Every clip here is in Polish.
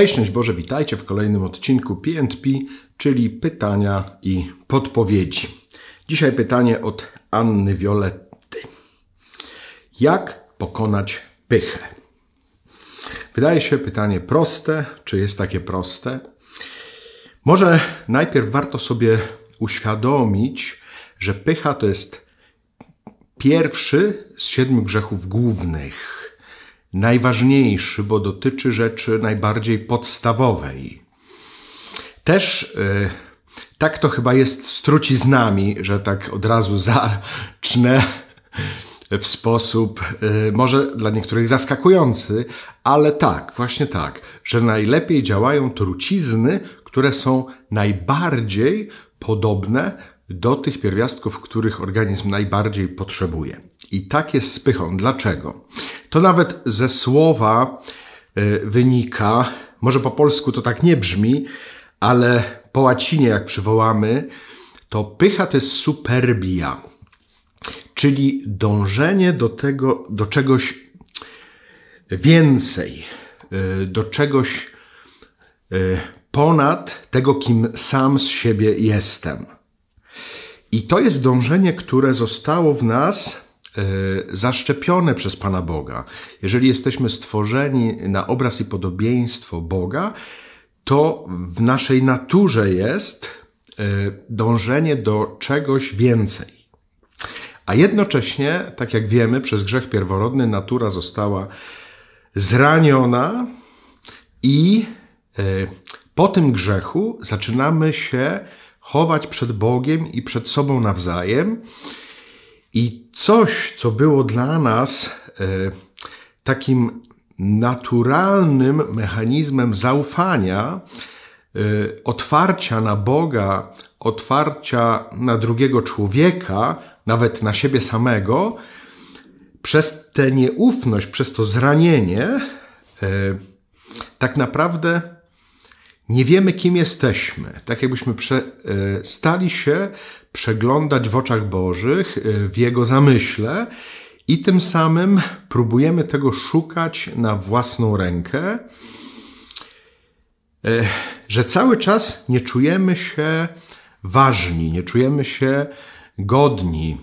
Hej, szczęść Boże, witajcie w kolejnym odcinku PNP, czyli pytania i podpowiedzi. Dzisiaj pytanie od Anny Violetty. Jak pokonać pychę? Wydaje się pytanie proste. Czy jest takie proste? Może najpierw warto sobie uświadomić, że pycha to jest pierwszy z siedmiu grzechów głównych najważniejszy, bo dotyczy rzeczy najbardziej podstawowej. Też e, tak to chyba jest z truciznami, że tak od razu zacznę w sposób e, może dla niektórych zaskakujący, ale tak, właśnie tak, że najlepiej działają trucizny, które są najbardziej podobne do tych pierwiastków, których organizm najbardziej potrzebuje. I tak jest z pychą. Dlaczego? To nawet ze słowa e, wynika, może po polsku to tak nie brzmi, ale po łacinie jak przywołamy, to pycha to jest superbia, czyli dążenie do tego, do czegoś więcej, e, do czegoś e, ponad tego, kim sam z siebie jestem. I to jest dążenie, które zostało w nas E, zaszczepione przez Pana Boga. Jeżeli jesteśmy stworzeni na obraz i podobieństwo Boga, to w naszej naturze jest e, dążenie do czegoś więcej. A jednocześnie, tak jak wiemy, przez grzech pierworodny natura została zraniona i e, po tym grzechu zaczynamy się chować przed Bogiem i przed sobą nawzajem i coś, co było dla nas e, takim naturalnym mechanizmem zaufania, e, otwarcia na Boga, otwarcia na drugiego człowieka, nawet na siebie samego, przez tę nieufność, przez to zranienie, e, tak naprawdę nie wiemy, kim jesteśmy. Tak jakbyśmy prze, e, stali się przeglądać w oczach Bożych, e, w Jego zamyśle i tym samym próbujemy tego szukać na własną rękę, e, że cały czas nie czujemy się ważni, nie czujemy się godni.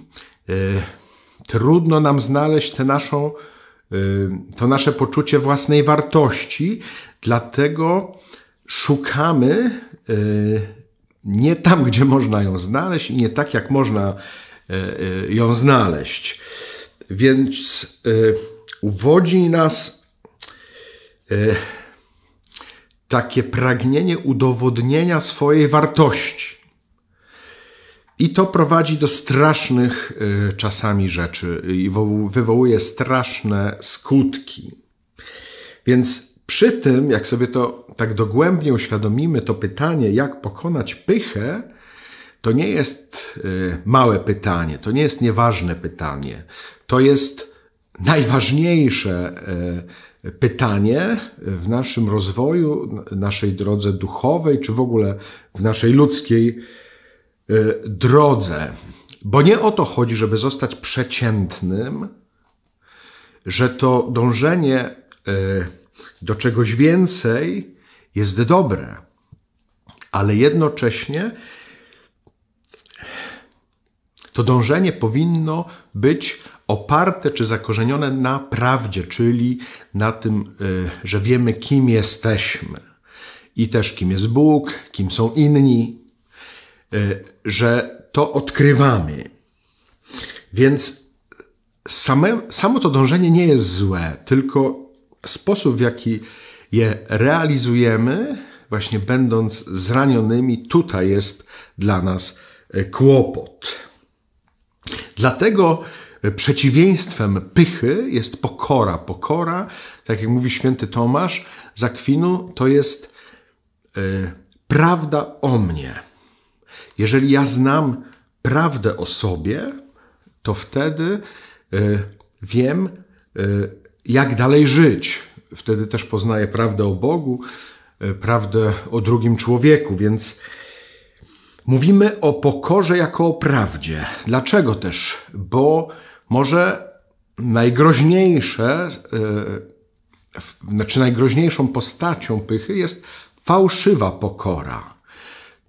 Trudno nam znaleźć tę naszą, to nasze poczucie własnej wartości, dlatego szukamy y, nie tam, gdzie można ją znaleźć i nie tak, jak można y, y, ją znaleźć. Więc uwodzi nas takie pragnienie udowodnienia swojej wartości. I to prowadzi do strasznych czasami rzeczy i wywołuje straszne skutki. Więc przy tym, jak sobie to tak dogłębnie uświadomimy, to pytanie, jak pokonać pychę, to nie jest y, małe pytanie, to nie jest nieważne pytanie. To jest najważniejsze y, pytanie w naszym rozwoju, naszej drodze duchowej, czy w ogóle w naszej ludzkiej y, drodze. Bo nie o to chodzi, żeby zostać przeciętnym, że to dążenie do czegoś więcej jest dobre, ale jednocześnie to dążenie powinno być oparte czy zakorzenione na prawdzie, czyli na tym, e, że wiemy, kim jesteśmy i też kim jest Bóg, kim są inni, e, że to odkrywamy. Więc same, samo to dążenie nie jest złe, tylko sposób, w jaki je realizujemy, właśnie będąc zranionymi, tutaj jest dla nas e, kłopot. Dlatego e, przeciwieństwem pychy jest pokora. Pokora, tak jak mówi święty Tomasz z Akwinu, to jest e, prawda o mnie. Jeżeli ja znam prawdę o sobie, to wtedy wiem, jak dalej żyć. Wtedy też poznaje prawdę o Bogu, e, prawdę o drugim człowieku, więc mówimy o pokorze jako o prawdzie. Dlaczego też? Bo może najgroźniejsze, e, znaczy najgroźniejszą postacią pychy jest fałszywa pokora,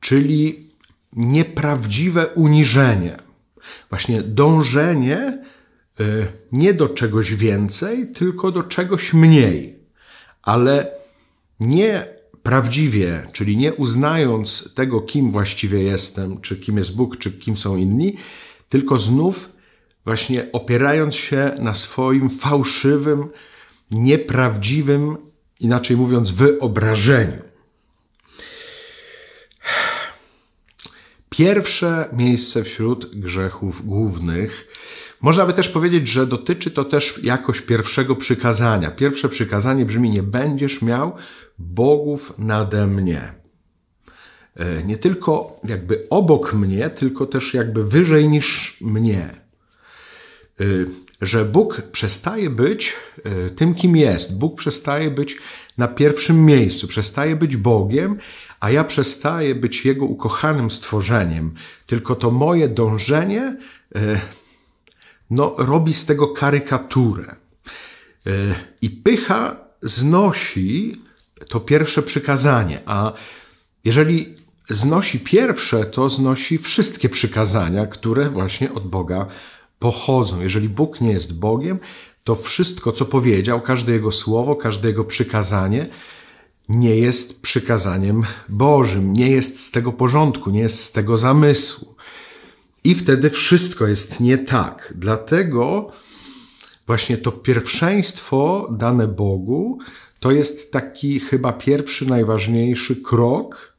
czyli nieprawdziwe uniżenie. Właśnie dążenie E, nie do czegoś więcej, tylko do czegoś mniej, ale nie prawdziwie, czyli nie uznając tego, kim właściwie jestem, czy kim jest Bóg, czy kim są inni, tylko znów właśnie opierając się na swoim fałszywym, nieprawdziwym, inaczej mówiąc, wyobrażeniu. Pierwsze miejsce wśród grzechów głównych można by też powiedzieć, że dotyczy to też jakoś pierwszego przykazania. Pierwsze przykazanie brzmi: Nie będziesz miał bogów nade mnie. E, nie tylko jakby obok mnie, tylko też jakby wyżej niż mnie. E, że Bóg przestaje być e, tym, kim jest. Bóg przestaje być na pierwszym miejscu, przestaje być Bogiem, a ja przestaję być Jego ukochanym stworzeniem. Tylko to moje dążenie no, robi z tego karykaturę. E, I pycha znosi to pierwsze przykazanie, a jeżeli znosi pierwsze, to znosi wszystkie przykazania, które właśnie od Boga pochodzą. Jeżeli Bóg nie jest Bogiem, to wszystko, co powiedział, każde jego słowo, każde jego przykazanie, nie jest przykazaniem Bożym, nie jest z tego porządku, nie jest z tego zamysłu. I wtedy wszystko jest nie tak. Dlatego właśnie to pierwszeństwo dane Bogu to jest taki chyba pierwszy, najważniejszy krok,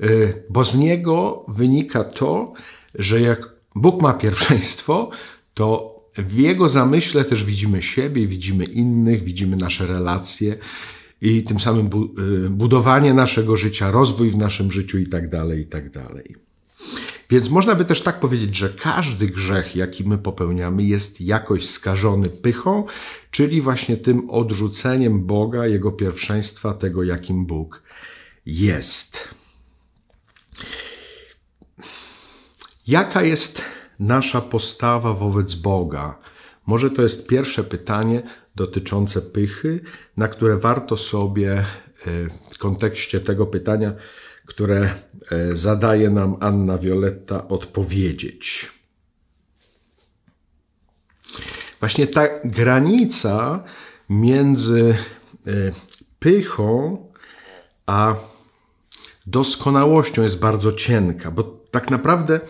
y, bo z niego wynika to, że jak Bóg ma pierwszeństwo, to w Jego zamyśle też widzimy siebie, widzimy innych, widzimy nasze relacje i tym samym y, budowanie naszego życia, rozwój w naszym życiu i tak dalej, i tak dalej. Więc można by też tak powiedzieć, że każdy grzech, jaki my popełniamy, jest jakoś skażony pychą, czyli właśnie tym odrzuceniem Boga, jego pierwszeństwa, tego, jakim Bóg jest. Jaka jest nasza postawa wobec Boga? Może to jest pierwsze pytanie dotyczące pychy, na które warto sobie y, w kontekście tego pytania które e, zadaje nam Anna Violetta odpowiedzieć. Właśnie ta granica między e, pychą a doskonałością jest bardzo cienka, bo tak naprawdę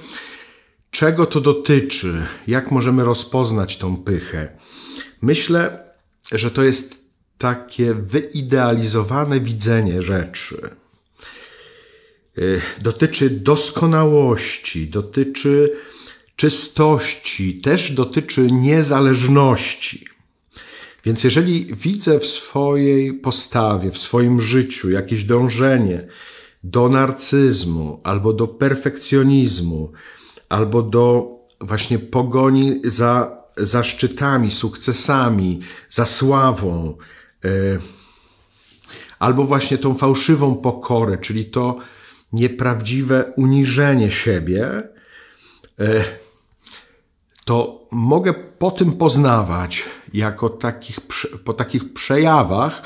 czego to dotyczy, jak możemy rozpoznać tą pychę? Myślę, że to jest takie wyidealizowane widzenie rzeczy Y, dotyczy doskonałości, dotyczy czystości, też dotyczy niezależności. Więc jeżeli widzę w swojej postawie, w swoim życiu jakieś dążenie do narcyzmu, albo do perfekcjonizmu, albo do właśnie pogoni za, za szczytami, sukcesami, za sławą, y, albo właśnie tą fałszywą pokorę, czyli to, nieprawdziwe uniżenie siebie, e, to mogę po tym poznawać, jako takich, po takich przejawach,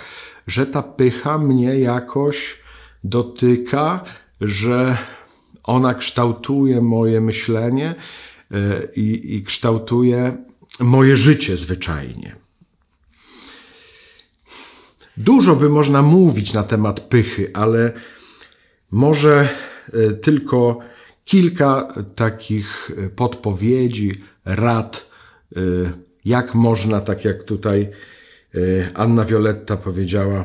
że ta pycha mnie jakoś dotyka, że ona kształtuje moje myślenie e, i, i kształtuje moje życie zwyczajnie. Dużo by można mówić na temat pychy, ale może e, tylko kilka takich e, podpowiedzi, rad, e, jak można, tak jak tutaj Anna Violetta powiedziała,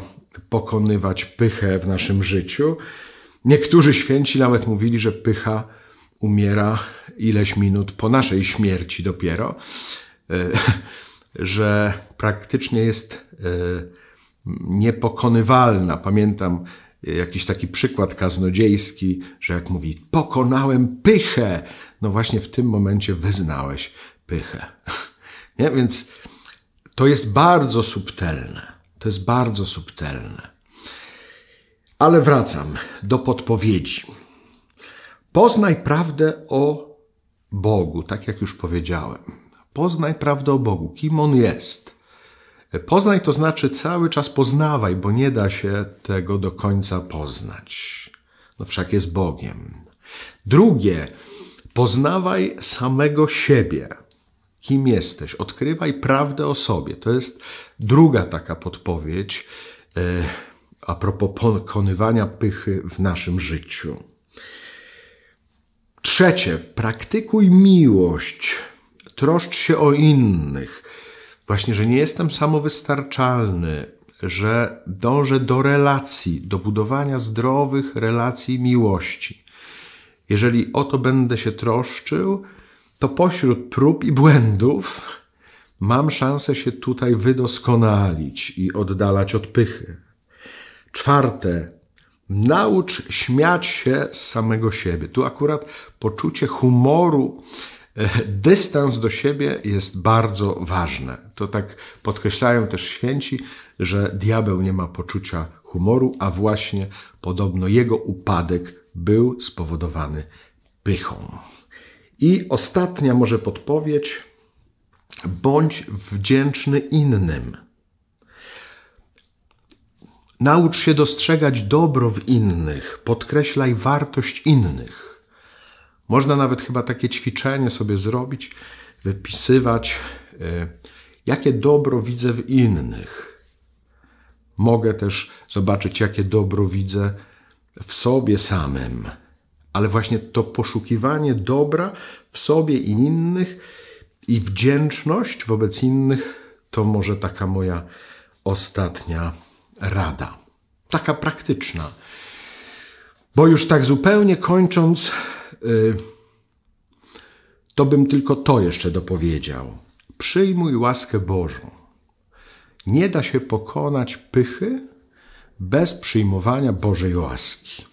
pokonywać pychę w naszym życiu. Niektórzy święci nawet mówili, że pycha umiera ileś minut po naszej śmierci dopiero, że praktycznie jest niepokonywalna. Pamiętam, jakiś taki przykład kaznodziejski, że jak mówi, pokonałem pychę, no właśnie w tym momencie wyznałeś pychę. Nie? Więc to jest bardzo subtelne. To jest bardzo subtelne. Ale wracam do podpowiedzi. Poznaj prawdę o Bogu, tak jak już powiedziałem. Poznaj prawdę o Bogu, kim On jest. Poznaj to znaczy cały czas poznawaj, bo nie da się tego do końca poznać. No wszak jest Bogiem. Drugie, poznawaj samego siebie. Kim jesteś? Odkrywaj prawdę o sobie. To jest druga taka podpowiedź e, a propos pokonywania pychy w naszym życiu. Trzecie, praktykuj miłość. Troszcz się o innych. Właśnie, że nie jestem samowystarczalny, że dążę do relacji, do budowania zdrowych relacji miłości. Jeżeli o to będę się troszczył, to pośród prób i błędów mam szansę się tutaj wydoskonalić i oddalać od pychy. Czwarte, naucz śmiać się z samego siebie. Tu akurat poczucie humoru E, dystans do siebie jest bardzo ważny. To tak podkreślają też święci, że diabeł nie ma poczucia humoru, a właśnie podobno jego upadek był spowodowany pychą. I ostatnia może podpowiedź: bądź wdzięczny innym. Naucz się dostrzegać dobro w innych, podkreślaj wartość innych. Można nawet chyba takie ćwiczenie sobie zrobić, wypisywać, y, jakie dobro widzę w innych. Mogę też zobaczyć, jakie dobro widzę w sobie samym. Ale właśnie to poszukiwanie dobra w sobie i innych i wdzięczność wobec innych to może taka moja ostatnia rada. Taka praktyczna. Bo już tak zupełnie kończąc, Y, to bym tylko to jeszcze dopowiedział. Przyjmuj łaskę Bożą. Nie da się pokonać pychy bez przyjmowania Bożej łaski.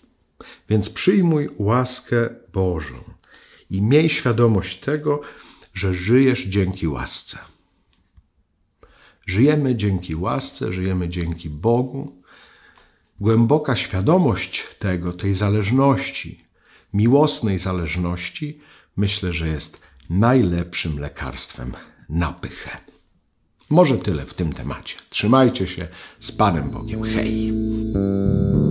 Więc przyjmuj łaskę Bożą i miej świadomość tego, że żyjesz dzięki łasce. Żyjemy dzięki łasce, żyjemy dzięki Bogu. Głęboka świadomość tego, tej zależności, miłosnej zależności, myślę, że jest najlepszym lekarstwem na pychę. Może tyle w tym temacie. Trzymajcie się z Panem Bogiem. Hej!